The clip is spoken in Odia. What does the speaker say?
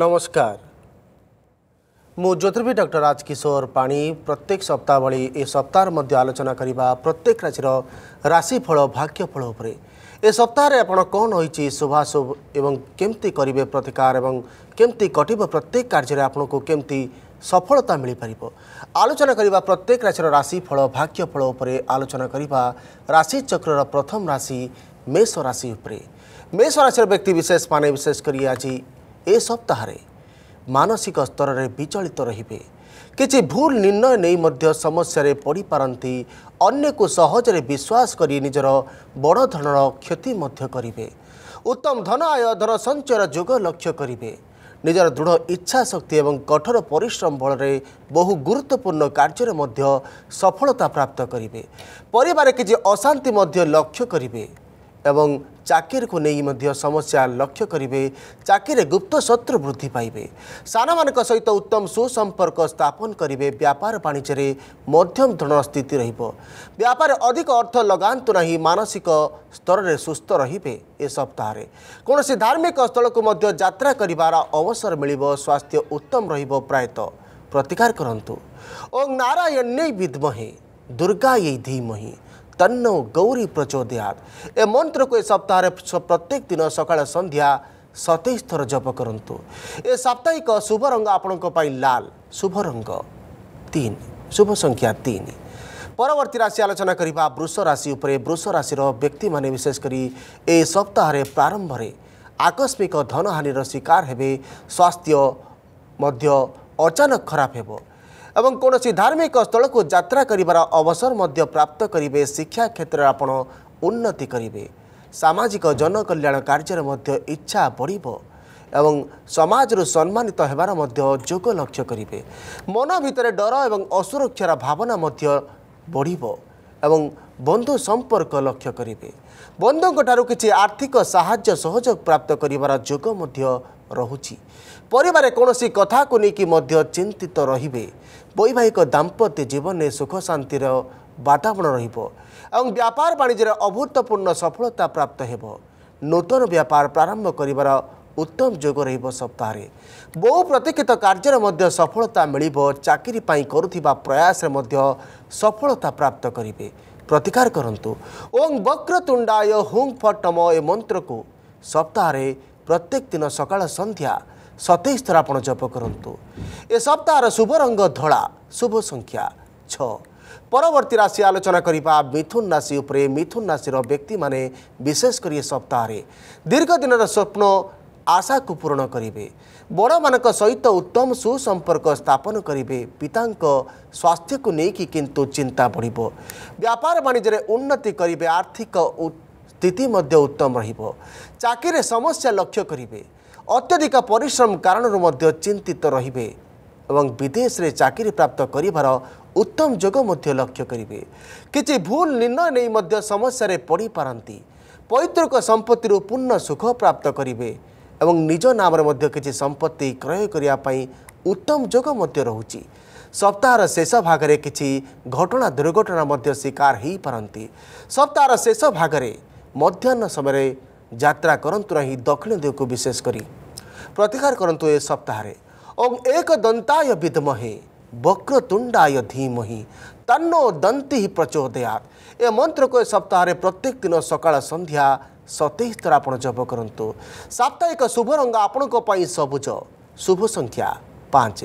ନମସ୍କାର ମୁଁ ଜ୍ୟୋତିର୍ବି ଡକ୍ଟର ରାଜକିଶୋର ପାଣି ପ୍ରତ୍ୟେକ ସପ୍ତାହ ଭଳି ଏ ସପ୍ତାହରେ ମଧ୍ୟ ଆଲୋଚନା କରିବା ପ୍ରତ୍ୟେକ ରାଶିର ରାଶିଫଳ ଭାଗ୍ୟଫଳ ଉପରେ ଏ ସପ୍ତାହରେ ଆପଣ କ'ଣ ରହିଛି ଶୁଭାଶୁଭ ଏବଂ କେମିତି କରିବେ ପ୍ରତିକାର ଏବଂ କେମିତି କଟିବ ପ୍ରତ୍ୟେକ କାର୍ଯ୍ୟରେ ଆପଣଙ୍କୁ କେମିତି ସଫଳତା ମିଳିପାରିବ ଆଲୋଚନା କରିବା ପ୍ରତ୍ୟେକ ରାଶିର ରାଶିଫଳ ଭାଗ୍ୟଫଳ ଉପରେ ଆଲୋଚନା କରିବା ରାଶିଚକ୍ରର ପ୍ରଥମ ରାଶି ମେଷ ରାଶି ଉପରେ ମେଷ ରାଶିର ବ୍ୟକ୍ତିବିଶେଷମାନେ ବିଶେଷ କରି ଆଜି ଏ ସପ୍ତାହରେ ମାନସିକ ସ୍ତରରେ ବିଚଳିତ ରହିବେ କିଛି ଭୁଲ ନିର୍ଣ୍ଣୟ ନେଇ ମଧ୍ୟ ସମସ୍ୟାରେ ପଡ଼ିପାରନ୍ତି ଅନ୍ୟକୁ ସହଜରେ ବିଶ୍ୱାସ କରି ନିଜର ବଡ଼ ଧରଣର କ୍ଷତି ମଧ୍ୟ କରିବେ ଉତ୍ତମ ଧନ ଆୟ ଧନ ସଞ୍ଚୟର ଯୋଗ ଲକ୍ଷ୍ୟ କରିବେ ନିଜର ଦୃଢ଼ ଇଚ୍ଛାଶକ୍ତି ଏବଂ କଠୋର ପରିଶ୍ରମ ବଳରେ ବହୁ ଗୁରୁତ୍ୱପୂର୍ଣ୍ଣ କାର୍ଯ୍ୟରେ ମଧ୍ୟ ସଫଳତା ପ୍ରାପ୍ତ କରିବେ ପରିବାରରେ କିଛି ଅଶାନ୍ତି ମଧ୍ୟ ଲକ୍ଷ୍ୟ କରିବେ एवं चकिरीको नै समस्या लक्ष्य गरे चाकि गुप्त शत्रु वृद्धि सान म सहित उत्तम सुसंपर्क स्थापन गरे व्यापार वाणिज्य मध्यम धर स्थिति रहेछ व्यापार अधिक अर्थ लगा मानसिक स्तर सुस्थ रे ए सप्ताहे कसरी धर्मिक स्थलको अवसर मियो स्वास्थ्य उत्तम प्रतिकार रहुङ नारायण नै विद्महे दुर्गा यही धिमही तन्न गौरी प्रचोदयात ए मन्त्रको को सप्ताह प्रत्येक दिन सकाळ सन्ध्या सतैस थर जप गरौँ ए साप्ताहिक शुभ रंग आपण तीन तिन संख्या तिन परवर्ती राशि आलोचना वृष राशि वृष राशि व्यक्ति मेषक ए प्रारंभ प्रारम्भर आकस्मिक धनहानिर हेबे स्वास्थ्य अचानक खराब हेबो ଏବଂ କୌଣସି ଧାର୍ମିକ ସ୍ଥଳକୁ ଯାତ୍ରା କରିବାର ଅବସର ମଧ୍ୟ ପ୍ରାପ୍ତ କରିବେ ଶିକ୍ଷା କ୍ଷେତ୍ରରେ ଆପଣ ଉନ୍ନତି କରିବେ ସାମାଜିକ ଜନକଲ୍ୟାଣ କାର୍ଯ୍ୟରେ ମଧ୍ୟ ଇଚ୍ଛା ବଢ଼ିବ ଏବଂ ସମାଜରୁ ସମ୍ମାନିତ ହେବାର ମଧ୍ୟ ଯୋଗ ଲକ୍ଷ୍ୟ କରିବେ ମନ ଭିତରେ ଡର ଏବଂ ଅସୁରକ୍ଷାର ଭାବନା ମଧ୍ୟ ବଢ଼ିବ ଏବଂ ବନ୍ଧୁ ସମ୍ପର୍କ ଲକ୍ଷ୍ୟ କରିବେ ବନ୍ଧୁଙ୍କଠାରୁ କିଛି ଆର୍ଥିକ ସାହାଯ୍ୟ ସହଯୋଗ ପ୍ରାପ୍ତ କରିବାର ଯୋଗ ମଧ୍ୟ ରହୁଛି ପରିବାରରେ କୌଣସି କଥାକୁ ନେଇକି ମଧ୍ୟ ଚିନ୍ତିତ ରହିବେ ବୈବାହିକ ଦାମ୍ପତ୍ୟ ଜୀବନରେ ସୁଖ ଶାନ୍ତିର ବାତାବରଣ ରହିବ ଏବଂ ବ୍ୟାପାର ବାଣିଜ୍ୟରେ ଅଭୂତପୂର୍ଣ୍ଣ ସଫଳତା ପ୍ରାପ୍ତ ହେବ ନୂତନ ବ୍ୟାପାର ପ୍ରାରମ୍ଭ କରିବାର ଉତ୍ତମ ଯୋଗ ରହିବ ସପ୍ତାହରେ ବହୁ ପ୍ରତୀକ୍ଷିତ କାର୍ଯ୍ୟରେ ମଧ୍ୟ ସଫଳତା ମିଳିବ ଚାକିରି ପାଇଁ କରୁଥିବା ପ୍ରୟାସରେ ମଧ୍ୟ ସଫଳତା ପ୍ରାପ୍ତ କରିବେ ପ୍ରତିକାର କରନ୍ତୁ ଓଂ ବକ୍ରତୁଣ୍ଡାୟ ହୁଂ ଫଟମ ଏ ମନ୍ତ୍ରକୁ ସପ୍ତାହରେ ପ୍ରତ୍ୟେକ ଦିନ ସକାଳ ସନ୍ଧ୍ୟା ସତେଇଶ ଥର ଆପଣ ଜପ କରନ୍ତୁ ଏ ସପ୍ତାହର ଶୁଭ ରଙ୍ଗ ଧଳା ଶୁଭ ସଂଖ୍ୟା ଛଅ ପରବର୍ତ୍ତୀ ରାଶି ଆଲୋଚନା କରିବା ମିଥୁନ ରାଶି ଉପରେ ମିଥୁନ ରାଶିର ବ୍ୟକ୍ତିମାନେ ବିଶେଷ କରି ଏ ସପ୍ତାହରେ ଦୀର୍ଘ ଦିନର ସ୍ୱପ୍ନ ଆଶାକୁ ପୂରଣ କରିବେ ବଡ଼ମାନଙ୍କ ସହିତ ଉତ୍ତମ ସୁସମ୍ପର୍କ ସ୍ଥାପନ କରିବେ ପିତାଙ୍କ ସ୍ୱାସ୍ଥ୍ୟକୁ ନେଇକି କିନ୍ତୁ ଚିନ୍ତା ବଢ଼ିବ ବ୍ୟାପାର ବାଣିଜ୍ୟରେ ଉନ୍ନତି କରିବେ ଆର୍ଥିକ ସ୍ଥିତି ମଧ୍ୟ ଉତ୍ତମ ରହିବ ଚାକିରିରେ ସମସ୍ୟା ଲକ୍ଷ୍ୟ କରିବେ ଅତ୍ୟଧିକ ପରିଶ୍ରମ କାରଣରୁ ମଧ୍ୟ ଚିନ୍ତିତ ରହିବେ ଏବଂ ବିଦେଶରେ ଚାକିରି ପ୍ରାପ୍ତ କରିବାର ଉତ୍ତମ ଯୋଗ ମଧ୍ୟ ଲକ୍ଷ୍ୟ କରିବେ କିଛି ଭୁଲ ନିର୍ଣ୍ଣୟ ନେଇ ମଧ୍ୟ ସମସ୍ୟାରେ ପଡ଼ିପାରନ୍ତି ପୈତୃକ ସମ୍ପତ୍ତିରୁ ପୂର୍ଣ୍ଣ ସୁଖ ପ୍ରାପ୍ତ କରିବେ ଏବଂ ନିଜ ନାମରେ ମଧ୍ୟ କିଛି ସମ୍ପତ୍ତି କ୍ରୟ କରିବା ପାଇଁ ଉତ୍ତମ ଯୋଗ ମଧ୍ୟ ରହୁଛି ସପ୍ତାହର ଶେଷ ଭାଗରେ କିଛି ଘଟଣା ଦୁର୍ଘଟଣା ମଧ୍ୟ ଶିକାର ହୋଇପାରନ୍ତି ସପ୍ତାହର ଶେଷ ଭାଗରେ मध्या समय जात्रा गरु दक्षिण को विशेष करी प्रतिकार ए कन् एप्ताहे एक दाय विध्महे धीमहि तन्नो तन्न दन्ती प्रचोदया ए मन्त्रको ए सप्ताहले प्रत्येक दिन सकाल सन्ध्या सतैसर आप जु साप्ताहिक शुभ रङ आप सबुज संख्या पाँच